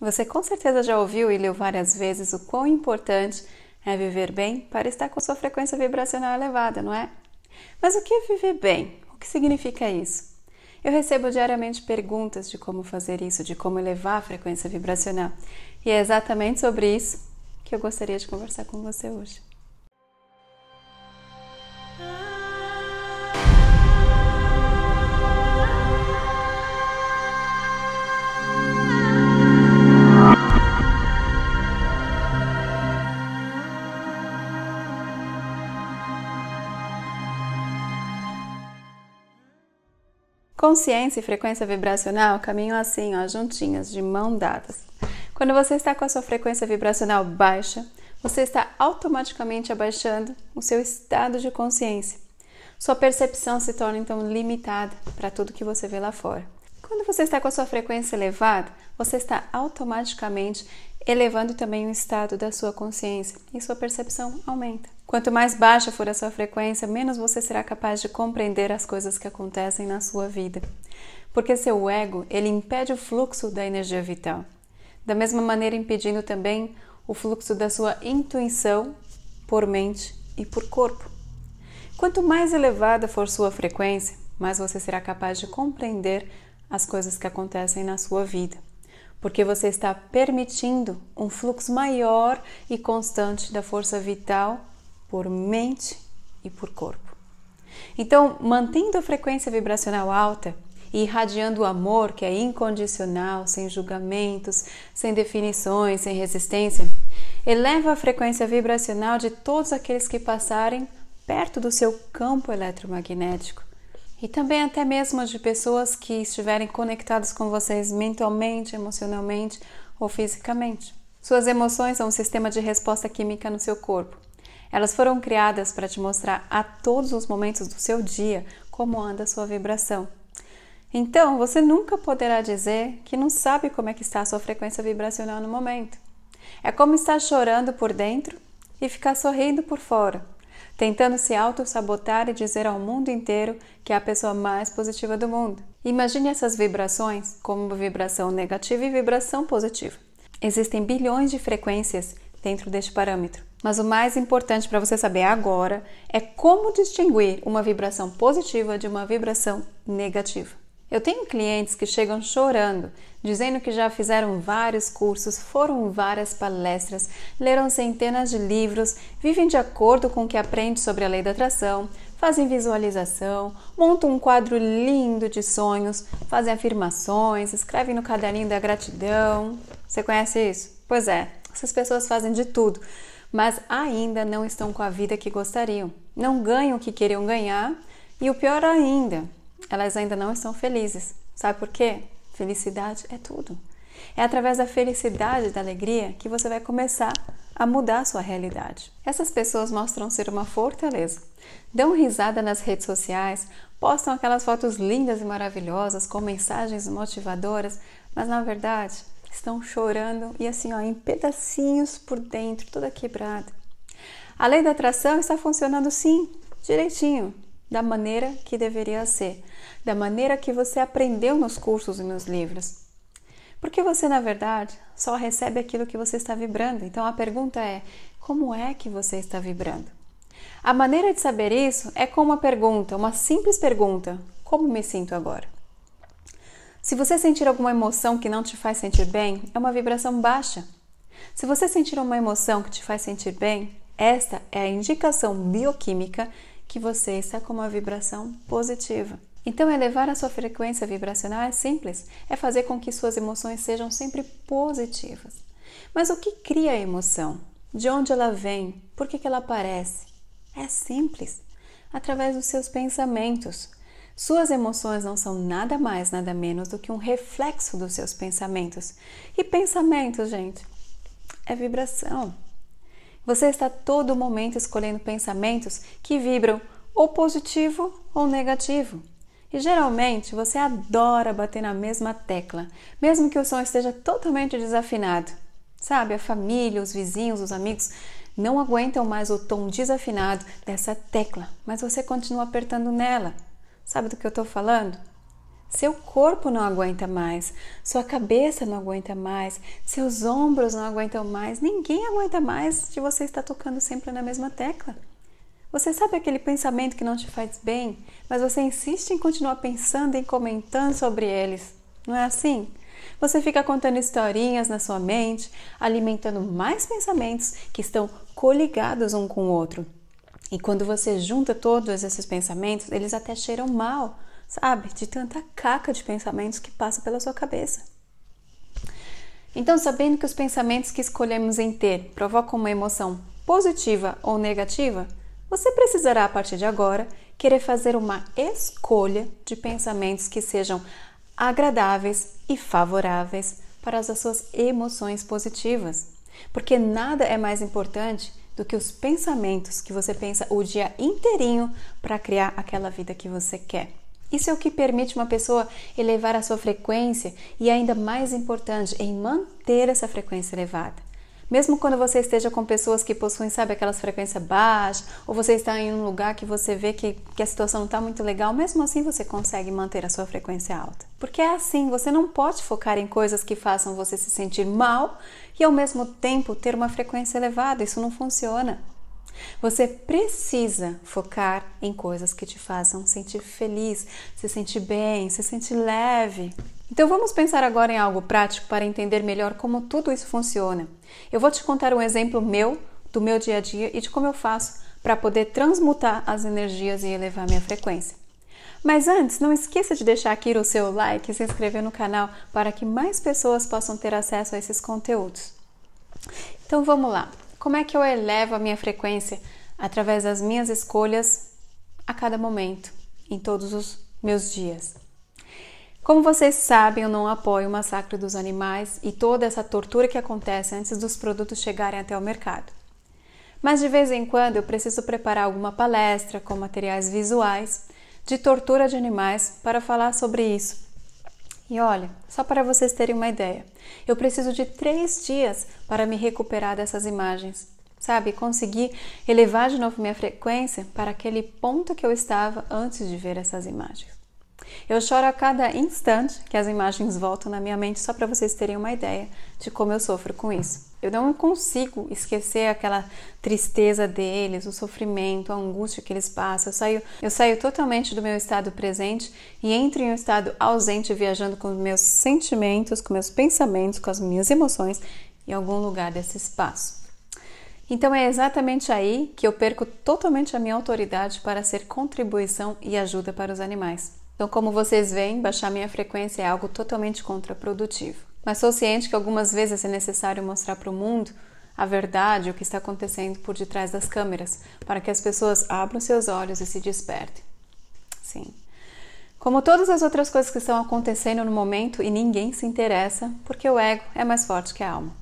Você com certeza já ouviu e leu várias vezes o quão importante é viver bem para estar com sua frequência vibracional elevada, não é? Mas o que é viver bem? O que significa isso? Eu recebo diariamente perguntas de como fazer isso, de como elevar a frequência vibracional. E é exatamente sobre isso que eu gostaria de conversar com você hoje. Consciência e frequência vibracional caminham assim, ó, juntinhas, de mão dadas. Quando você está com a sua frequência vibracional baixa, você está automaticamente abaixando o seu estado de consciência. Sua percepção se torna então limitada para tudo que você vê lá fora. Quando você está com a sua frequência elevada, você está automaticamente elevando também o estado da sua consciência e sua percepção aumenta. Quanto mais baixa for a sua frequência, menos você será capaz de compreender as coisas que acontecem na sua vida. Porque seu ego, ele impede o fluxo da energia vital. Da mesma maneira impedindo também o fluxo da sua intuição por mente e por corpo. Quanto mais elevada for sua frequência, mais você será capaz de compreender as coisas que acontecem na sua vida, porque você está permitindo um fluxo maior e constante da força vital por mente e por corpo. Então, mantendo a frequência vibracional alta e irradiando o amor que é incondicional, sem julgamentos, sem definições, sem resistência, eleva a frequência vibracional de todos aqueles que passarem perto do seu campo eletromagnético e também até mesmo de pessoas que estiverem conectadas com vocês mentalmente, emocionalmente ou fisicamente. Suas emoções são um sistema de resposta química no seu corpo. Elas foram criadas para te mostrar a todos os momentos do seu dia como anda a sua vibração. Então, você nunca poderá dizer que não sabe como é que está a sua frequência vibracional no momento. É como estar chorando por dentro e ficar sorrindo por fora, tentando se auto-sabotar e dizer ao mundo inteiro que é a pessoa mais positiva do mundo. Imagine essas vibrações como vibração negativa e vibração positiva. Existem bilhões de frequências dentro deste parâmetro. Mas o mais importante para você saber agora é como distinguir uma vibração positiva de uma vibração negativa. Eu tenho clientes que chegam chorando, dizendo que já fizeram vários cursos, foram várias palestras, leram centenas de livros, vivem de acordo com o que aprende sobre a lei da atração, fazem visualização, montam um quadro lindo de sonhos, fazem afirmações, escrevem no caderninho da gratidão. Você conhece isso? Pois é, essas pessoas fazem de tudo mas ainda não estão com a vida que gostariam, não ganham o que queriam ganhar e o pior ainda, elas ainda não estão felizes. Sabe por quê? Felicidade é tudo. É através da felicidade, da alegria, que você vai começar a mudar a sua realidade. Essas pessoas mostram ser uma fortaleza. Dão risada nas redes sociais, postam aquelas fotos lindas e maravilhosas com mensagens motivadoras, mas na verdade estão chorando e assim, ó, em pedacinhos por dentro, toda quebrada. A lei da atração está funcionando sim, direitinho, da maneira que deveria ser, da maneira que você aprendeu nos cursos e nos livros. Porque você, na verdade, só recebe aquilo que você está vibrando. Então a pergunta é: como é que você está vibrando? A maneira de saber isso é com uma pergunta, uma simples pergunta: como me sinto agora? Se você sentir alguma emoção que não te faz sentir bem, é uma vibração baixa. Se você sentir uma emoção que te faz sentir bem, esta é a indicação bioquímica que você está com uma vibração positiva. Então, elevar a sua frequência vibracional é simples, é fazer com que suas emoções sejam sempre positivas. Mas o que cria a emoção? De onde ela vem? Por que, que ela aparece? É simples, através dos seus pensamentos, suas emoções não são nada mais, nada menos do que um reflexo dos seus pensamentos. E pensamento, gente, é vibração. Você está todo momento escolhendo pensamentos que vibram ou positivo ou negativo. E geralmente você adora bater na mesma tecla, mesmo que o som esteja totalmente desafinado. Sabe, a família, os vizinhos, os amigos não aguentam mais o tom desafinado dessa tecla, mas você continua apertando nela. Sabe do que eu estou falando? Seu corpo não aguenta mais, sua cabeça não aguenta mais, seus ombros não aguentam mais, ninguém aguenta mais de você estar tocando sempre na mesma tecla. Você sabe aquele pensamento que não te faz bem, mas você insiste em continuar pensando e comentando sobre eles, não é assim? Você fica contando historinhas na sua mente, alimentando mais pensamentos que estão coligados um com o outro. E quando você junta todos esses pensamentos, eles até cheiram mal, sabe? De tanta caca de pensamentos que passa pela sua cabeça. Então, sabendo que os pensamentos que escolhemos em ter provocam uma emoção positiva ou negativa, você precisará a partir de agora querer fazer uma escolha de pensamentos que sejam agradáveis e favoráveis para as suas emoções positivas. Porque nada é mais importante do que os pensamentos que você pensa o dia inteirinho para criar aquela vida que você quer. Isso é o que permite uma pessoa elevar a sua frequência e, ainda mais importante, em manter essa frequência elevada. Mesmo quando você esteja com pessoas que possuem, sabe, aquelas frequências baixas, ou você está em um lugar que você vê que, que a situação não está muito legal, mesmo assim você consegue manter a sua frequência alta. Porque é assim, você não pode focar em coisas que façam você se sentir mal e ao mesmo tempo ter uma frequência elevada, isso não funciona. Você precisa focar em coisas que te façam sentir feliz, se sentir bem, se sentir leve. Então vamos pensar agora em algo prático para entender melhor como tudo isso funciona. Eu vou te contar um exemplo meu, do meu dia a dia e de como eu faço para poder transmutar as energias e elevar minha frequência. Mas antes, não esqueça de deixar aqui o seu like e se inscrever no canal para que mais pessoas possam ter acesso a esses conteúdos. Então vamos lá. Como é que eu elevo a minha frequência através das minhas escolhas a cada momento, em todos os meus dias? Como vocês sabem, eu não apoio o massacre dos animais e toda essa tortura que acontece antes dos produtos chegarem até o mercado. Mas de vez em quando eu preciso preparar alguma palestra com materiais visuais de tortura de animais para falar sobre isso. E olha, só para vocês terem uma ideia, eu preciso de três dias para me recuperar dessas imagens. Sabe, conseguir elevar de novo minha frequência para aquele ponto que eu estava antes de ver essas imagens. Eu choro a cada instante que as imagens voltam na minha mente, só para vocês terem uma ideia de como eu sofro com isso. Eu não consigo esquecer aquela tristeza deles, o sofrimento, a angústia que eles passam. Eu saio, eu saio totalmente do meu estado presente e entro em um estado ausente, viajando com os meus sentimentos, com meus pensamentos, com as minhas emoções em algum lugar desse espaço. Então é exatamente aí que eu perco totalmente a minha autoridade para ser contribuição e ajuda para os animais. Então, como vocês veem, baixar minha frequência é algo totalmente contraprodutivo. Mas sou ciente que algumas vezes é necessário mostrar para o mundo a verdade, o que está acontecendo por detrás das câmeras, para que as pessoas abram seus olhos e se despertem. Sim. Como todas as outras coisas que estão acontecendo no momento e ninguém se interessa, porque o ego é mais forte que a alma.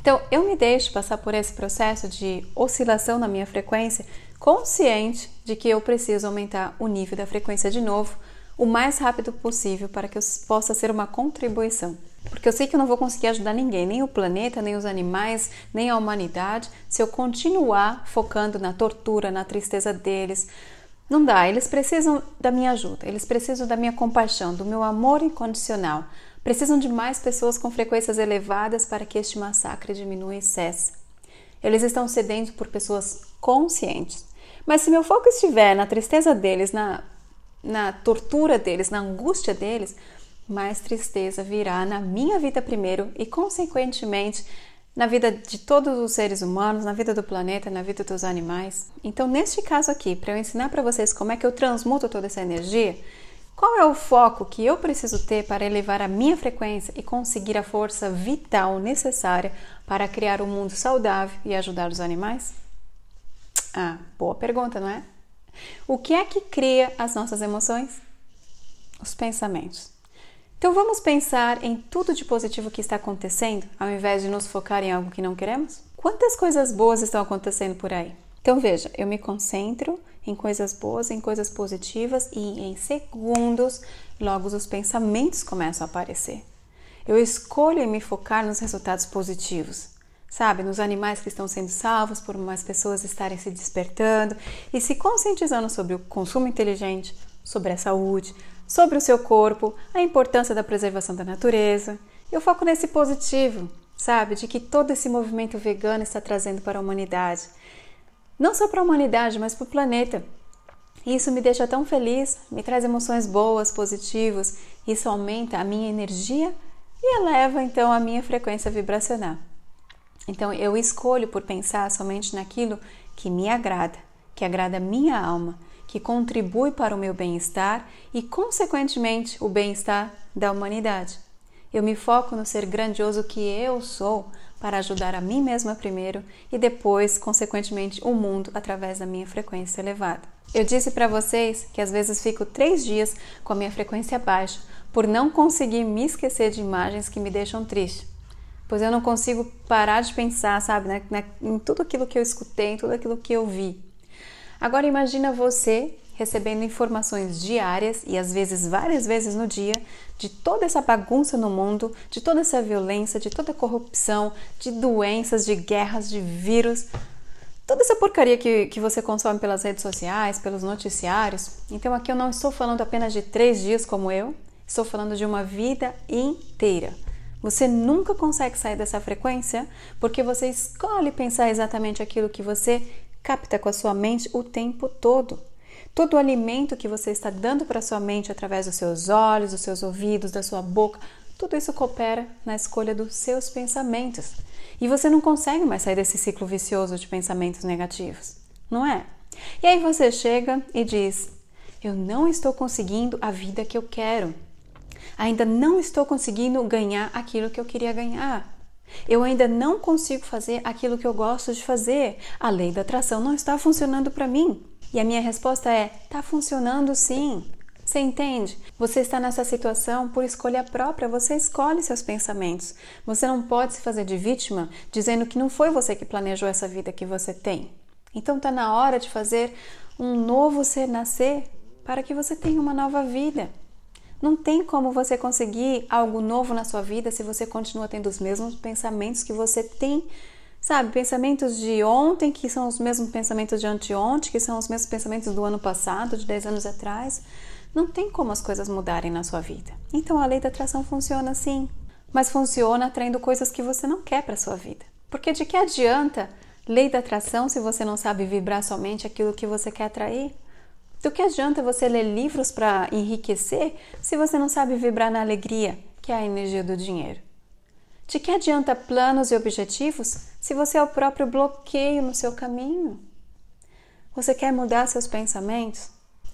Então, eu me deixo passar por esse processo de oscilação na minha frequência consciente de que eu preciso aumentar o nível da frequência de novo o mais rápido possível para que eu possa ser uma contribuição. Porque eu sei que eu não vou conseguir ajudar ninguém, nem o planeta, nem os animais, nem a humanidade, se eu continuar focando na tortura, na tristeza deles. Não dá, eles precisam da minha ajuda, eles precisam da minha compaixão, do meu amor incondicional. Precisam de mais pessoas com frequências elevadas para que este massacre diminua e cesse. Eles estão cedendo por pessoas conscientes, mas se meu foco estiver na tristeza deles, na, na tortura deles, na angústia deles, mais tristeza virá na minha vida primeiro e, consequentemente, na vida de todos os seres humanos, na vida do planeta, na vida dos animais. Então, neste caso aqui, para eu ensinar para vocês como é que eu transmuto toda essa energia, qual é o foco que eu preciso ter para elevar a minha frequência e conseguir a força vital necessária para criar um mundo saudável e ajudar os animais? Ah, boa pergunta, não é? O que é que cria as nossas emoções? Os pensamentos. Então vamos pensar em tudo de positivo que está acontecendo, ao invés de nos focar em algo que não queremos? Quantas coisas boas estão acontecendo por aí? Então veja, eu me concentro em coisas boas, em coisas positivas e em segundos, logo os pensamentos começam a aparecer. Eu escolho me focar nos resultados positivos sabe? Nos animais que estão sendo salvos, por mais pessoas estarem se despertando e se conscientizando sobre o consumo inteligente, sobre a saúde, sobre o seu corpo, a importância da preservação da natureza. Eu foco nesse positivo, sabe? De que todo esse movimento vegano está trazendo para a humanidade. Não só para a humanidade, mas para o planeta. isso me deixa tão feliz, me traz emoções boas, positivas, isso aumenta a minha energia e eleva então a minha frequência vibracional. Então eu escolho por pensar somente naquilo que me agrada, que agrada minha alma, que contribui para o meu bem-estar e, consequentemente, o bem-estar da humanidade. Eu me foco no ser grandioso que eu sou para ajudar a mim mesma primeiro e depois, consequentemente, o mundo através da minha frequência elevada. Eu disse para vocês que às vezes fico três dias com a minha frequência baixa por não conseguir me esquecer de imagens que me deixam triste pois eu não consigo parar de pensar, sabe, né, né, em tudo aquilo que eu escutei, em tudo aquilo que eu vi. Agora imagina você recebendo informações diárias e às vezes várias vezes no dia de toda essa bagunça no mundo, de toda essa violência, de toda a corrupção, de doenças, de guerras, de vírus, toda essa porcaria que, que você consome pelas redes sociais, pelos noticiários. Então aqui eu não estou falando apenas de três dias como eu, estou falando de uma vida inteira. Você nunca consegue sair dessa frequência porque você escolhe pensar exatamente aquilo que você capta com a sua mente o tempo todo. Todo o alimento que você está dando para a sua mente através dos seus olhos, dos seus ouvidos, da sua boca, tudo isso coopera na escolha dos seus pensamentos. E você não consegue mais sair desse ciclo vicioso de pensamentos negativos, não é? E aí você chega e diz: Eu não estou conseguindo a vida que eu quero ainda não estou conseguindo ganhar aquilo que eu queria ganhar. Eu ainda não consigo fazer aquilo que eu gosto de fazer. A lei da atração não está funcionando para mim. E a minha resposta é: está funcionando sim. Você entende? Você está nessa situação por escolha própria, você escolhe seus pensamentos. Você não pode se fazer de vítima dizendo que não foi você que planejou essa vida que você tem. Então está na hora de fazer um novo ser nascer para que você tenha uma nova vida. Não tem como você conseguir algo novo na sua vida se você continua tendo os mesmos pensamentos que você tem, sabe? Pensamentos de ontem, que são os mesmos pensamentos de anteontem, que são os mesmos pensamentos do ano passado, de 10 anos atrás. Não tem como as coisas mudarem na sua vida. Então a lei da atração funciona assim, mas funciona atraindo coisas que você não quer para sua vida. Porque de que adianta lei da atração se você não sabe vibrar somente aquilo que você quer atrair? Do que adianta você ler livros para enriquecer se você não sabe vibrar na alegria, que é a energia do dinheiro? De que adianta planos e objetivos se você é o próprio bloqueio no seu caminho? Você quer mudar seus pensamentos?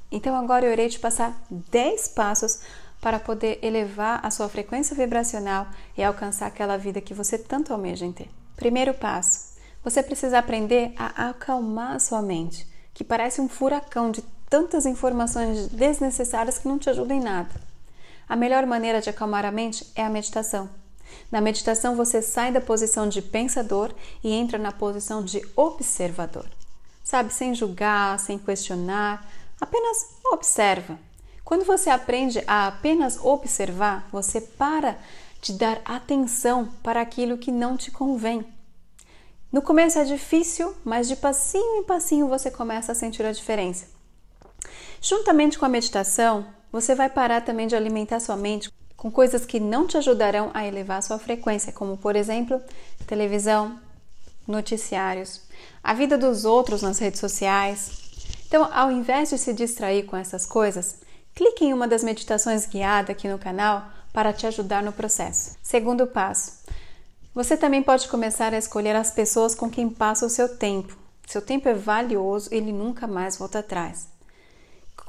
Então agora eu irei te passar 10 passos para poder elevar a sua frequência vibracional e alcançar aquela vida que você tanto almeja em ter. Primeiro passo: você precisa aprender a acalmar a sua mente, que parece um furacão de tantas informações desnecessárias que não te ajudam em nada. A melhor maneira de acalmar a mente é a meditação. Na meditação, você sai da posição de pensador e entra na posição de observador. Sabe, sem julgar, sem questionar, apenas observa. Quando você aprende a apenas observar, você para de dar atenção para aquilo que não te convém. No começo é difícil, mas de passinho em passinho você começa a sentir a diferença. Juntamente com a meditação, você vai parar também de alimentar sua mente com coisas que não te ajudarão a elevar sua frequência, como por exemplo, televisão, noticiários, a vida dos outros nas redes sociais. Então, ao invés de se distrair com essas coisas, clique em uma das meditações guiadas aqui no canal para te ajudar no processo. Segundo passo: você também pode começar a escolher as pessoas com quem passa o seu tempo. Seu tempo é valioso, ele nunca mais volta atrás.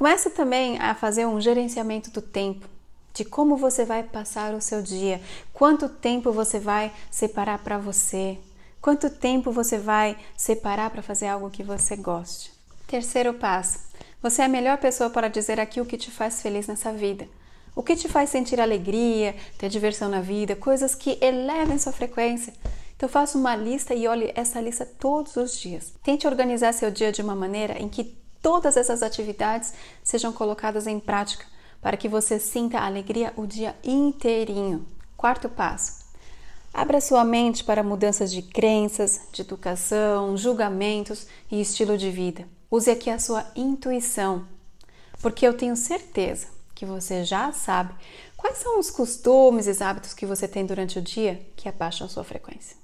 Comece também a fazer um gerenciamento do tempo, de como você vai passar o seu dia, quanto tempo você vai separar para você, quanto tempo você vai separar para fazer algo que você goste. Terceiro passo: você é a melhor pessoa para dizer aqui o que te faz feliz nessa vida. O que te faz sentir alegria, ter diversão na vida, coisas que elevem sua frequência. Então faça uma lista e olhe essa lista todos os dias. Tente organizar seu dia de uma maneira em que todas essas atividades sejam colocadas em prática para que você sinta a alegria o dia inteirinho. Quarto passo: abra sua mente para mudanças de crenças, de educação, julgamentos e estilo de vida. Use aqui a sua intuição, porque eu tenho certeza que você já sabe quais são os costumes e hábitos que você tem durante o dia que abaixam sua frequência.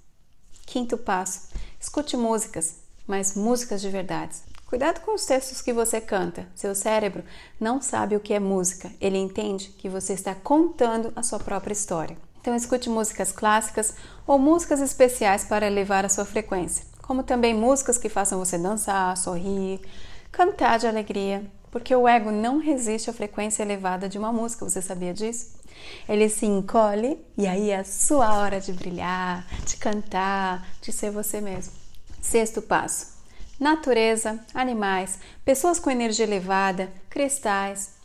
Quinto passo: escute músicas, mas músicas de verdade. Cuidado com os textos que você canta. Seu cérebro não sabe o que é música, ele entende que você está contando a sua própria história. Então, escute músicas clássicas ou músicas especiais para elevar a sua frequência, como também músicas que façam você dançar, sorrir, cantar de alegria, porque o ego não resiste à frequência elevada de uma música, você sabia disso? Ele se encolhe e aí é a sua hora de brilhar, de cantar, de ser você mesmo. Sexto passo: natureza, animais, pessoas com energia elevada, cristais.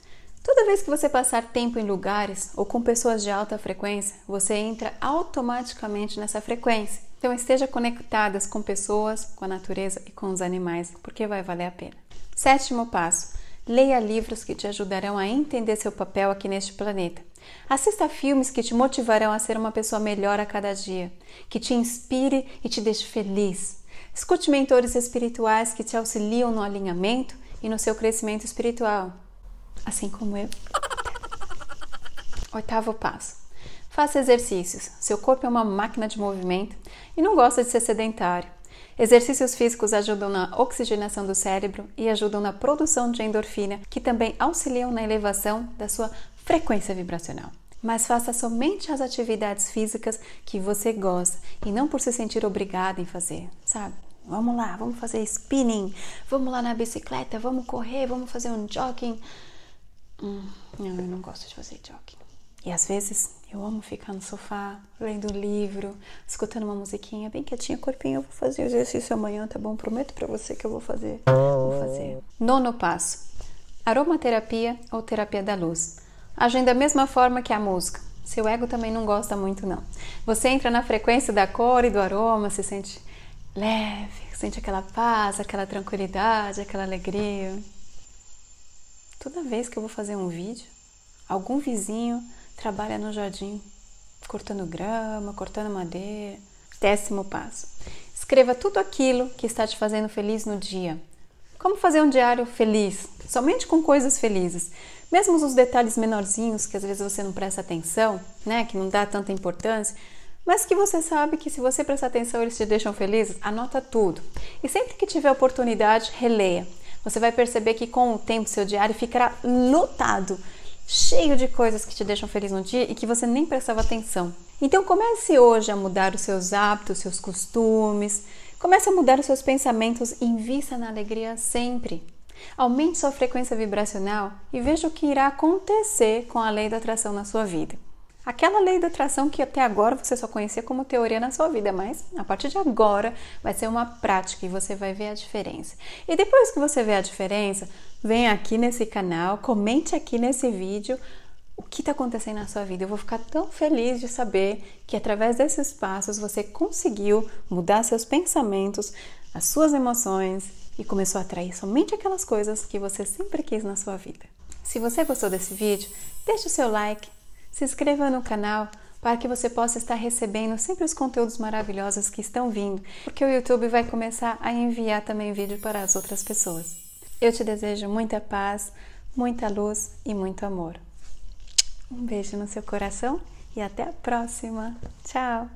Toda vez que você passar tempo em lugares ou com pessoas de alta frequência, você entra automaticamente nessa frequência. Então esteja conectadas com pessoas, com a natureza e com os animais, porque vai valer a pena. Sétimo passo: leia livros que te ajudarão a entender seu papel aqui neste planeta. Assista filmes que te motivarão a ser uma pessoa melhor a cada dia, que te inspire e te deixe feliz. Escute mentores espirituais que te auxiliam no alinhamento e no seu crescimento espiritual, assim como eu. Oitavo passo: faça exercícios. Seu corpo é uma máquina de movimento e não gosta de ser sedentário. Exercícios físicos ajudam na oxigenação do cérebro e ajudam na produção de endorfina, que também auxiliam na elevação da sua frequência vibracional mas faça somente as atividades físicas que você gosta e não por se sentir obrigado em fazer, sabe? Vamos lá, vamos fazer spinning, vamos lá na bicicleta, vamos correr, vamos fazer um jogging. Hum, não, eu não gosto de fazer jogging. E às vezes eu amo ficar no sofá, lendo um livro, escutando uma musiquinha bem quietinha, corpinho. Eu vou fazer exercício amanhã, tá bom? Prometo para você que eu vou fazer. Vou fazer. Nono passo: aromaterapia ou terapia da luz agem da mesma forma que a música. Seu ego também não gosta muito, não. Você entra na frequência da cor e do aroma, se sente leve, sente aquela paz, aquela tranquilidade, aquela alegria. Toda vez que eu vou fazer um vídeo, algum vizinho trabalha no jardim, cortando grama, cortando madeira. Décimo passo: escreva tudo aquilo que está te fazendo feliz no dia como fazer um diário feliz, somente com coisas felizes. Mesmo os detalhes menorzinhos que às vezes você não presta atenção, né, que não dá tanta importância, mas que você sabe que se você prestar atenção eles te deixam felizes, anota tudo. E sempre que tiver oportunidade, releia. Você vai perceber que com o tempo seu diário ficará lotado, cheio de coisas que te deixam feliz no dia e que você nem prestava atenção. Então comece hoje a mudar os seus hábitos, seus costumes, Comece a mudar os seus pensamentos e invista na alegria sempre. Aumente sua frequência vibracional e veja o que irá acontecer com a lei da atração na sua vida. Aquela lei da atração que até agora você só conhecia como teoria na sua vida, mas a partir de agora vai ser uma prática e você vai ver a diferença. E depois que você vê a diferença, vem aqui nesse canal, comente aqui nesse vídeo, que está acontecendo na sua vida. Eu vou ficar tão feliz de saber que através desses passos você conseguiu mudar seus pensamentos, as suas emoções e começou a atrair somente aquelas coisas que você sempre quis na sua vida. Se você gostou desse vídeo, deixe o seu like, se inscreva no canal para que você possa estar recebendo sempre os conteúdos maravilhosos que estão vindo, porque o YouTube vai começar a enviar também vídeo para as outras pessoas. Eu te desejo muita paz, muita luz e muito amor. Um beijo no seu coração e até a próxima. Tchau!